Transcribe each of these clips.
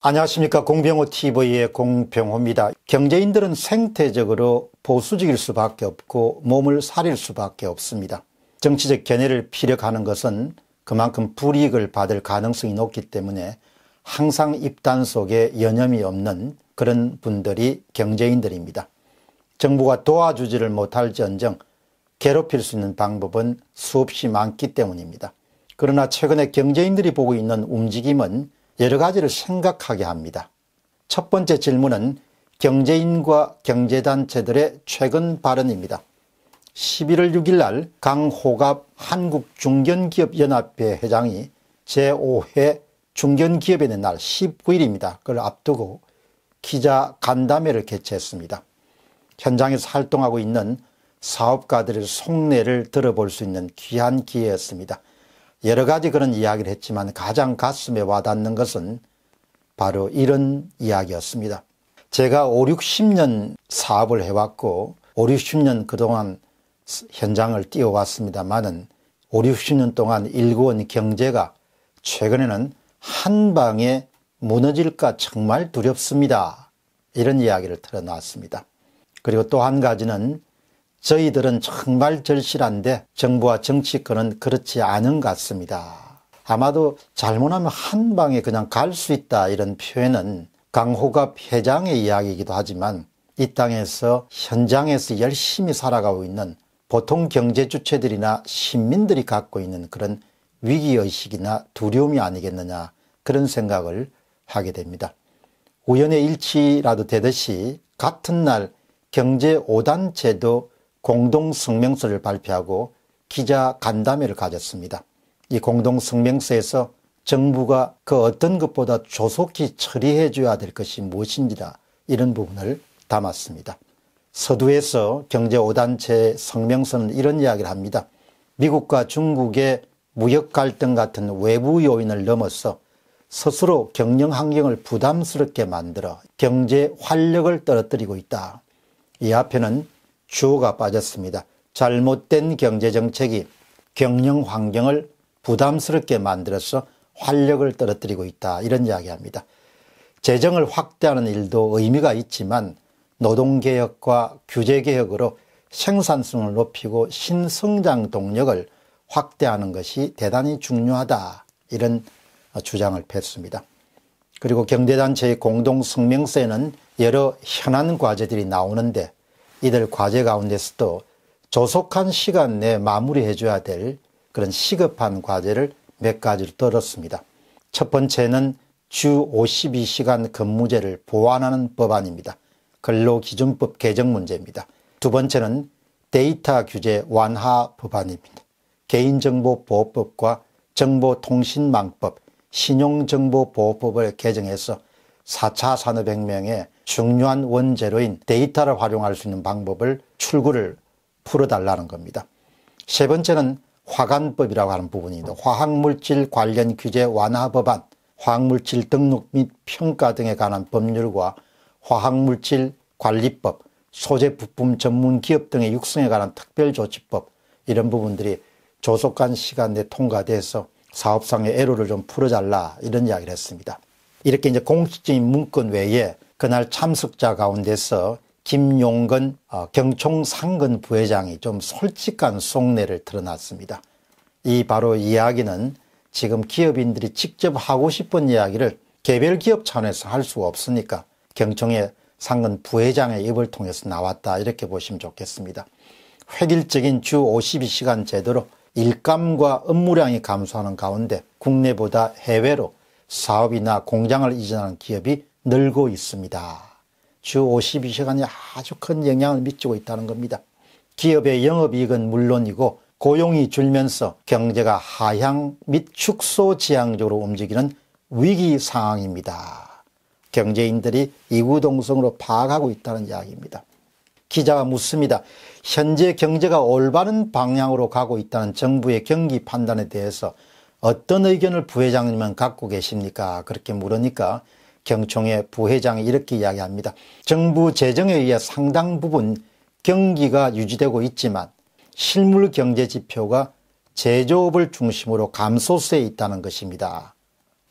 안녕하십니까 공병호TV의 공병호입니다. 경제인들은 생태적으로 보수적일 수밖에 없고 몸을 사릴 수밖에 없습니다. 정치적 견해를 피력하는 것은 그만큼 불이익을 받을 가능성이 높기 때문에 항상 입단 속에 여념이 없는 그런 분들이 경제인들입니다. 정부가 도와주지를 못할지언정 괴롭힐 수 있는 방법은 수없이 많기 때문입니다. 그러나 최근에 경제인들이 보고 있는 움직임은 여러 가지를 생각하게 합니다. 첫 번째 질문은 경제인과 경제단체들의 최근 발언입니다. 11월 6일 날 강호갑 한국중견기업연합회 회장이 제5회 중견기업의 날 19일입니다. 그걸 앞두고 기자 간담회를 개최했습니다. 현장에서 활동하고 있는 사업가들의 속내를 들어볼 수 있는 귀한 기회였습니다. 여러 가지 그런 이야기를 했지만 가장 가슴에 와닿는 것은 바로 이런 이야기였습니다. 제가 5, 60년 사업을 해왔고 5, 60년 그동안 현장을 뛰어왔습니다만은 5, 60년 동안 일구온 경제가 최근에는 한 방에 무너질까 정말 두렵습니다. 이런 이야기를 털어놨습니다. 그리고 또 한 가지는 저희들은 정말 절실한데 정부와 정치권은 그렇지 않은 것 같습니다. 아마도 잘못하면 한 방에 그냥 갈 수 있다 이런 표현은 강호갑 회장의 이야기이기도 하지만 이 땅에서 현장에서 열심히 살아가고 있는 보통 경제 주체들이나 시민들이 갖고 있는 그런 위기의식이나 두려움이 아니겠느냐 그런 생각을 하게 됩니다. 우연의 일치라도 되듯이 같은 날 경제 5단체도 공동 성명서를 발표하고 기자 간담회를 가졌습니다. 이 공동 성명서에서 정부가 그 어떤 것보다 조속히 처리해 줘야 될 것이 무엇인지라 이런 부분을 담았습니다. 서두에서 경제 5단체 성명서는 이런 이야기를 합니다. 미국과 중국의 무역 갈등 같은 외부 요인을 넘어서 스스로 경영 환경을 부담스럽게 만들어 경제 활력을 떨어뜨리고 있다. 이 앞에는 주가 빠졌습니다. 잘못된 경제정책이 경영 환경을 부담스럽게 만들어서 활력을 떨어뜨리고 있다 이런 이야기합니다. 재정을 확대하는 일도 의미가 있지만 노동개혁과 규제개혁으로 생산성을 높이고 신성장 동력을 확대하는 것이 대단히 중요하다 이런 주장을 폈습니다. 그리고 경제단체의 공동성명서에는 여러 현안 과제들이 나오는데 이들 과제 가운데서도 조속한 시간 내에 마무리해줘야 될 그런 시급한 과제를 몇 가지를 떨었습니다. 첫 번째는 주 52시간 근무제를 보완하는 법안입니다. 근로기준법 개정 문제입니다. 두 번째는 데이터 규제 완화 법안입니다. 개인정보보호법과 정보통신망법, 신용정보보호법을 개정해서 4차 산업혁명에 중요한 원재료인 데이터를 활용할 수 있는 방법을 출구를 풀어달라는 겁니다. 세 번째는 화관법이라고 하는 부분입니다. 화학물질 관련 규제 완화 법안, 화학물질 등록 및 평가 등에 관한 법률과 화학물질 관리법, 소재 부품 전문 기업 등의 육성에 관한 특별조치법 이런 부분들이 조속한 시간 내에 통과돼서 사업상의 애로를 좀 풀어달라 이런 이야기를 했습니다. 이렇게 이제 공식적인 문건 외에 그날 참석자 가운데서 김용근 어, 경총 상근 부회장이 좀 솔직한 속내를 드러났습니다. 이 바로 이야기는 지금 기업인들이 직접 하고 싶은 이야기를 개별 기업 차원에서 할 수가 없으니까 경총의 상근 부회장의 입을 통해서 나왔다 이렇게 보시면 좋겠습니다. 획일적인 주 52시간 제도로 일감과 업무량이 감소하는 가운데 국내보다 해외로 사업이나 공장을 이전하는 기업이 늘고 있습니다. 주 52시간이 아주 큰 영향을 미치고 있다는 겁니다. 기업의 영업이익은 물론이고 고용이 줄면서 경제가 하향 및 축소 지향적으로 움직이는 위기 상황입니다. 경제인들이 이구동성으로 파악하고 있다는 이야기입니다. 기자가 묻습니다. 현재 경제가 올바른 방향으로 가고 있다는 정부의 경기 판단에 대해서 어떤 의견을 부회장님은 갖고 계십니까? 그렇게 물으니까 경총의 부회장이 이렇게 이야기합니다. 정부 재정에 의해 상당 부분 경기가 유지되고 있지만 실물 경제 지표가 제조업을 중심으로 감소세에 있다는 것입니다.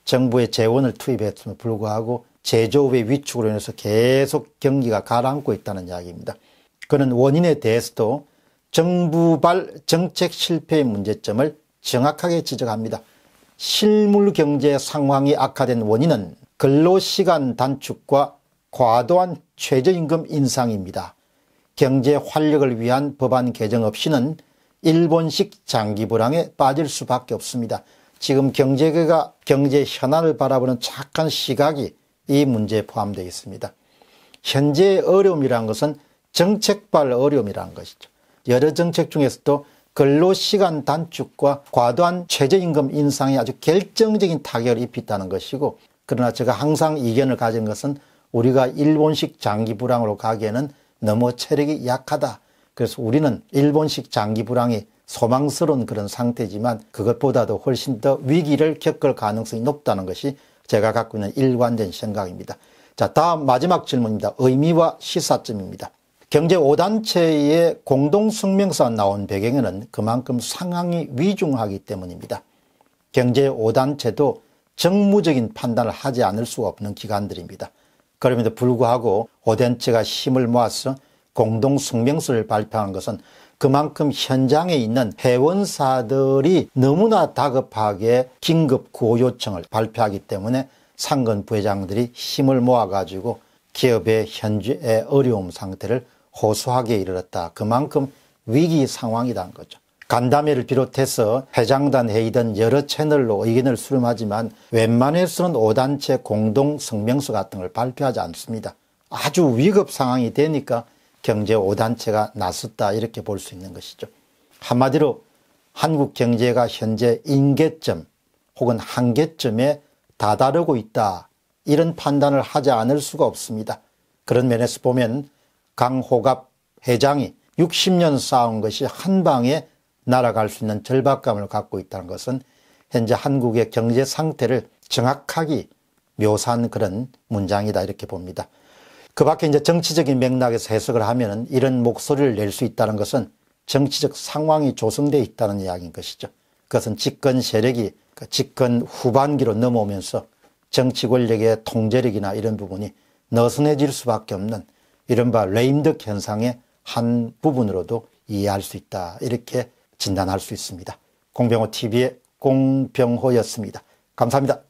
정부의 재원을 투입했음에 불구하고 제조업의 위축으로 인해서 계속 경기가 가라앉고 있다는 이야기입니다. 그는 원인에 대해서도 정부발 정책 실패의 문제점을 정확하게 지적합니다. 실물 경제 상황이 악화된 원인은 근로시간 단축과 과도한 최저임금 인상입니다. 경제 활력을 위한 법안 개정 없이는 일본식 장기 불황에 빠질 수밖에 없습니다. 지금 경제계가 경제 현안을 바라보는 착한 시각이 이 문제에 포함되어 있습니다. 현재의 어려움이란 것은 정책발 어려움이라 것이죠. 여러 정책 중에서도 근로시간 단축과 과도한 최저임금 인상이 아주 결정적인 타격을 입혔다는 것이고 그러나 제가 항상 이견을 가진 것은 우리가 일본식 장기 불황으로 가기에는 너무 체력이 약하다. 그래서 우리는 일본식 장기 불황이 소망스러운 그런 상태지만 그것보다도 훨씬 더 위기를 겪을 가능성이 높다는 것이 제가 갖고 있는 일관된 생각입니다. 자, 다음 마지막 질문입니다. 의미와 시사점입니다. 경제 5단체의 공동성명서 나온 배경에는 그만큼 상황이 위중하기 때문입니다. 경제 5단체도 정무적인 판단을 하지 않을 수가 없는 기관들입니다. 그럼에도 불구하고 오덴츠가 힘을 모아서 공동 성명서를 발표한 것은 그만큼 현장에 있는 회원사들이 너무나 다급하게 긴급 구호 요청을 발표하기 때문에 상근 부회장들이 힘을 모아가지고 기업의 현재의 어려움 상태를 호소하게 이르렀다. 그만큼 위기 상황이란 거죠. 간담회를 비롯해서 회장단 회의 등 여러 채널로 의견을 수렴하지만 웬만해서는 5단체 공동 성명서 같은 걸 발표하지 않습니다. 아주 위급 상황이 되니까 경제 5단체가 나섰다 이렇게 볼 수 있는 것이죠. 한마디로 한국 경제가 현재 인계점 혹은 한계점에 다다르고 있다 이런 판단을 하지 않을 수가 없습니다. 그런 면에서 보면 강호갑 회장이 60년 쌓은 것이 한 방에 날아갈 수 있는 절박감을 갖고 있다는 것은 현재 한국의 경제 상태를 정확하게 묘사한 그런 문장이다 이렇게 봅니다. 그 밖에 이제 정치적인 맥락에서 해석을 하면 이런 목소리를 낼 수 있다는 것은 정치적 상황이 조성되어 있다는 이야기인 것이죠. 그것은 집권 세력이 그 집권 후반기로 넘어오면서 정치 권력의 통제력이나 이런 부분이 느슨해질 수밖에 없는 이른바 레임덕 현상의 한 부분으로도 이해할 수 있다. 이렇게 진단할 수 있습니다. 공병호 TV의 공병호였습니다. 감사합니다.